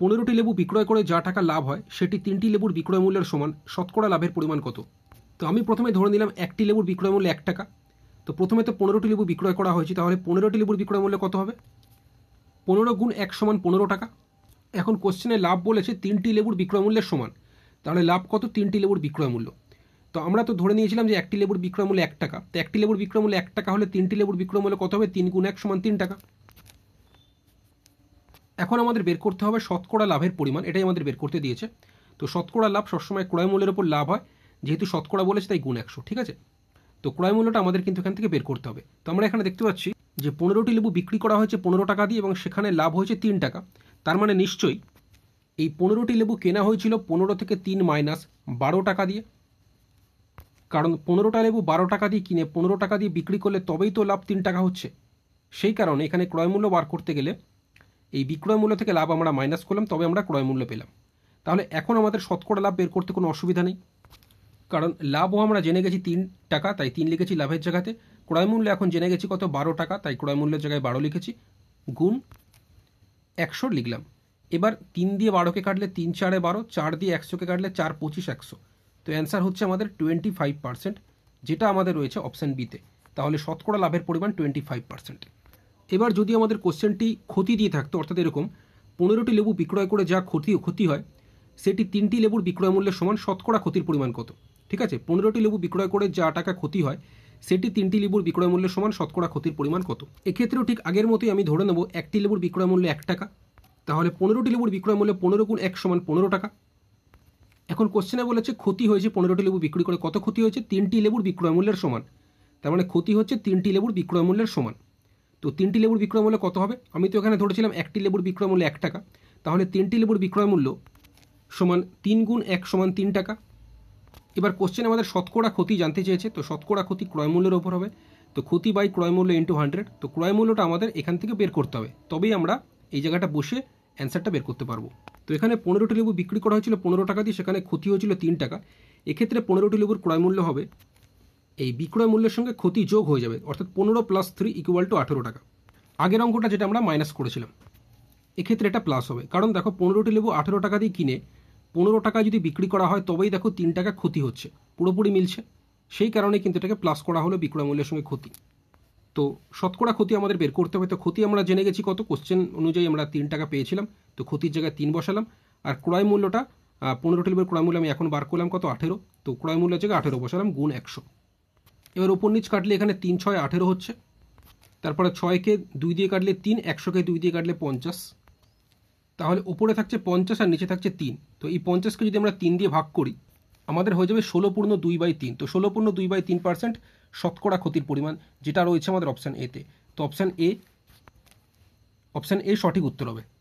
পনেরোটি লেবু বিক্রয় করে যা টাকা লাভ হয় সেটি তিনটি লেবুর বিক্রয় মূল্যের সমান শতকরা লাভের পরিমাণ কত তো আমি প্রথমে ধরে নিলাম একটি লেবুর বিক্রয় মূল্য এক টাকা তো প্রথমে তো পনেরোটি লেবু বিক্রয় করা হয়েছে তাহলে পনেরোটি লেবুর বিক্রয় মূল্য কত হবে পনেরো গুণ এক সমান পনেরো টাকা এখন কোশ্চেনে লাভ বলেছে তিনটি লেবুর বিক্রয় মূল্যের সমান তাহলে লাভ কত তিনটি লেবুর বিক্রয় মূল্য তো আমরা তো ধরে নিয়েছিলাম যে একটি লেবুর বিক্রয় মূল্য এক টাকা তো একটি লেবুর বিক্রয় মূল্য এক টাকা হলে তিনটি লেবুর বিক্রয় মূল্য কত হবে তিন গুণ এক সমান তিন টাকা এখন আমাদের বের করতে হবে শতকরা লাভের পরিমাণ এটাই আমাদের বের করতে দিয়েছে তো শতকরা লাভ সবসময় ক্রয় মূল্যের ওপর লাভ হয় যেহেতু শতকরা বলেছে তাই গুণ একশো ঠিক আছে তো ক্রয় মূল্যটা আমাদের কিন্তু এখান থেকে বের করতে হবে তো আমরা এখানে দেখতে পাচ্ছি যে পনেরোটি লেবু বিক্রি করা হয়েছে পনেরো টাকা দিয়ে এবং সেখানে লাভ হয়েছে তিন টাকা তার মানে নিশ্চয়ই এই পনেরোটি লেবু কেনা হয়েছিল পনেরো থেকে তিন মাইনাস বারো টাকা দিয়ে কারণ পনেরোটা লেবু বারো টাকা দিয়ে কিনে পনেরো টাকা দিয়ে বিক্রি করলে তবেই তো লাভ তিন টাকা হচ্ছে সেই কারণে এখানে ক্রয় মূল্য বার করতে গেলে এই বিক্রয় মূল্য থেকে লাভ আমরা মাইনাস করলাম তবে আমরা ক্রয় মূল্য পেলাম তাহলে এখন আমাদের শতকরা লাভ বের করতে কোনো অসুবিধা নেই কারণ লাভও আমরা জেনে গেছি তিন টাকা তাই তিন লিখেছি লাভের জায়গাতে ক্রয় মূল্য এখন জেনে গেছি কত বারো টাকা তাই ক্রয় মূল্যের জায়গায় বারো লিখেছি গুণ একশো লিখলাম এবার তিন দিয়ে বারোকে কাটলে তিন চারে বারো চার দিয়ে একশোকে কাটলে চার পঁচিশ একশো তো অ্যান্সার হচ্ছে আমাদের টোয়েন্টি ফাইভ পার্সেন্ট যেটা আমাদের রয়েছে অপশান বিতে তাহলে শতকরা লাভের পরিমাণ টোয়েন্টি ফাইভ পার্সেন্ট এবার যদি আমাদের কোশ্চেনটি ক্ষতি দিয়ে থাকতো অর্থাৎ এরকম পনেরোটি লেবু বিক্রয় করে যা ক্ষতি ক্ষতি হয় সেটি তিনটি লেবুর বিক্রয় মূল্যের সমান শতকরা ক্ষতির পরিমাণ কত ঠিক আছে পনেরোটি লেবু বিক্রয় করে যা টাকা ক্ষতি হয় সেটি তিনটি লেবুর বিক্রয় মূল্যের সমান শতকরা ক্ষতির পরিমাণ কত এক্ষেত্রেও ঠিক আগের মতোই আমি ধরে নেব একটি লেবুর বিক্রয় মূল্য এক টাকা তাহলে পনেরোটি লেবুর বিক্রয় মূল্য পনেরো গুণ এক সমান পনেরো টাকা এখন কোশ্চেনে বলেছে ক্ষতি হয়েছে পনেরোটি লেবু বিক্রি করে কত ক্ষতি হয়েছে তিনটি লেবুর বিক্রয় মূল্যের সমান তার মানে ক্ষতি হচ্ছে তিনটি লেবুর বিক্রয় মূল্যের সমান তো তিনটি লেবুর বিক্রয় মূল্য কত হবে আমি তো এখানে ধরেছিলাম একটি লেবুর বিক্রয় মূল্য এক টাকা তাহলে তিনটি লেবুর বিক্রয় মূল্য সমান তিন গুণ এক সমান তিন টাকা এবার কোশ্চেন আমাদের শতকরা ক্ষতি জানতে চেয়েছে তো শতকরা ক্ষতি ক্রয় মূল্যের ওপর হবে তো ক্ষতি বাই ক্রয় মূল্য ইন্টু হান্ড্রেড তো ক্রয় মূল্যটা আমাদের এখান থেকে বের করতে হবে তবেই আমরা এই জায়গাটা বসে অ্যান্সারটা বের করতে পারবো তো এখানে পনেরোটি লেবু বিক্রি করা হয়েছিল পনেরো টাকা দিয়ে সেখানে ক্ষতি হয়েছিল তিন টাকা এক্ষেত্রে পনেরোটি লেবুর ক্রয় মূল্য হবে এই বিক্রয় মূল্যের সঙ্গে ক্ষতি যোগ হয়ে যাবে অর্থাৎ পনেরো প্লাস থ্রি ইকুয়াল টু আঠেরো টাকা আগের অঙ্কটা যেটা আমরা মাইনাস করেছিলাম এক্ষেত্রে এটা প্লাস হবে কারণ দেখো পনেরোটি লেবু আঠেরো টাকা দিয়ে কিনে পনেরো টাকায় যদি বিক্রি করা হয় তবেই দেখো তিন টাকা ক্ষতি হচ্ছে পুরোপুরি মিলছে সেই কারণে কিন্তু এটাকে প্লাস করা হলো বিক্রয় মূল্যের সঙ্গে ক্ষতি তো শতকরা ক্ষতি আমাদের বের করতে হবে তো ক্ষতি আমরা জেনে গেছি কত কোশ্চেন অনুযায়ী আমরা তিন টাকা পেয়েছিলাম তো ক্ষতির জায়গায় তিন বসালাম আর ক্রয় মূল্যটা পনেরোটি লেবুর ক্রয় মূল্য আমি এখন বার করলাম কত আঠেরো তো ক্রয় মূল্যের জায়গায় আঠেরো বসালাম গুণ একশো এবার ওপর নিচ কাটলে এখানে তিন ছয় আঠেরো হচ্ছে তারপরে ছয়কে দুই দিয়ে কাটলে তিন একশোকে দুই দিয়ে কাটলে পঞ্চাশ তাহলে ওপরে থাকছে পঞ্চাশ আর নিচে থাকছে তিন তো এই পঞ্চাশকে যদি আমরা তিন দিয়ে ভাগ করি আমাদের হয়ে যাবে ষোলো পূর্ণ দুই বাই তিন তো ষোলো পূর্ণ দুই বাই তিন পার্সেন্ট শতকরা ক্ষতির পরিমাণ যেটা রয়েছে আমাদের অপশান এতে তো অপশান এ অপশান এ সঠিক উত্তর হবে